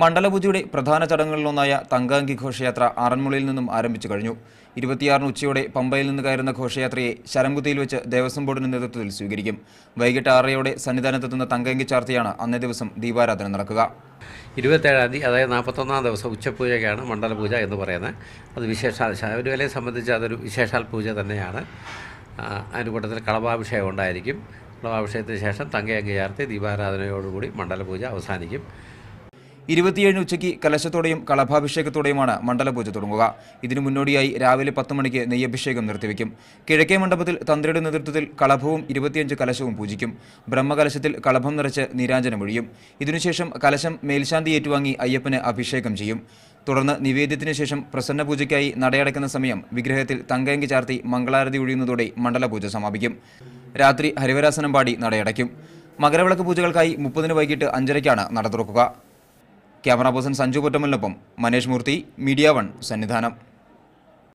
മണ്ഡലപൂജയുടെ പ്രധാന ചടങ്ങുകളിലൊന്നായ തങ്കാങ്കി ഘോഷയാത്ര ആറന്മുളയിൽ നിന്നും ആരംഭിച്ചു കഴിഞ്ഞു ഇരുപത്തിയാറിന് ഉച്ചയോടെ പമ്പയിൽ നിന്ന് കയറുന്ന ഘോഷയാത്രയെ ശരംകുത്തിയിൽ വെച്ച് ദേവസ്വം ബോർഡിന്റെ നേതൃത്വത്തിൽ സ്വീകരിക്കും വൈകിട്ട് ആറരയോടെ സന്നിധാനത്തെത്തുന്ന തങ്കാങ്കി ചാർത്തിയാണ് അന്നേ ദിവസം ദീപാരാധന നടക്കുക ഇരുപത്തേഴാം തീയതി അതായത് നാൽപ്പത്തൊന്നാം ദിവസം ഉച്ചപൂജയ്ക്കാണ് മണ്ഡലപൂജ എന്ന് പറയുന്നത് അത് വിശേഷാൽ ശബരിമലയെ സംബന്ധിച്ച് അതൊരു വിശേഷാൽ പൂജ തന്നെയാണ് അതിനുകൂട്ടത്തിൽ കൂട്ടത്തിൽ കളഭാഭിഷേകം ഉണ്ടായിരിക്കും കളഭാഭിഷേകത്തിന് ശേഷം തങ്കയങ്കി ചാർത്തി ദീപാരാധനയോടുകൂടി മണ്ഡലപൂജ അവസാനിക്കും ഇരുപത്തിയേഴിന് ഉച്ചയ്ക്ക് കലശത്തോടെയും കളഭാഭിഷേകത്തോടെയുമാണ് മണ്ഡലപൂജ തുടങ്ങുക ഇതിനു മുന്നോടിയായി രാവിലെ പത്ത് മണിക്ക് നെയ്യഭിഷേകം നിർത്തിവെക്കും കിഴക്കേ മണ്ഡപത്തിൽ തന്ത്രിയുടെ നേതൃത്വത്തിൽ കളഭവും ഇരുപത്തിയഞ്ച് കലശവും പൂജിക്കും ബ്രഹ്മകലശത്തിൽ കളഭം നിറച്ച് നീരാഞ്ജനമൊഴിയും ഇതിനുശേഷം കലശം മേൽശാന്തി ഏറ്റുവാങ്ങി അയ്യപ്പന് അഭിഷേകം ചെയ്യും തുടർന്ന് നിവേദ്യത്തിന് ശേഷം പ്രസന്ന പൂജയ്ക്കായി നടയടക്കുന്ന സമയം വിഗ്രഹത്തിൽ തങ്കയങ്കി ചാർത്തി മംഗളാരതി ഒഴിയുന്നതോടെ മണ്ഡലപൂജ സമാപിക്കും രാത്രി ഹരിവരാസനം പാടി നടയടയ്ക്കും മകരവിളക്ക് പൂജകൾക്കായി മുപ്പതിന് വൈകിട്ട് അഞ്ചരയ്ക്കാണ് നട തുറക്കുക ക്യാമറ പേഴ്സൺ സഞ്ജു പൊറ്റമ്മലിനൊപ്പം മനേഷ് മൂർത്തി മീഡിയ വൺ സന്നിധാനം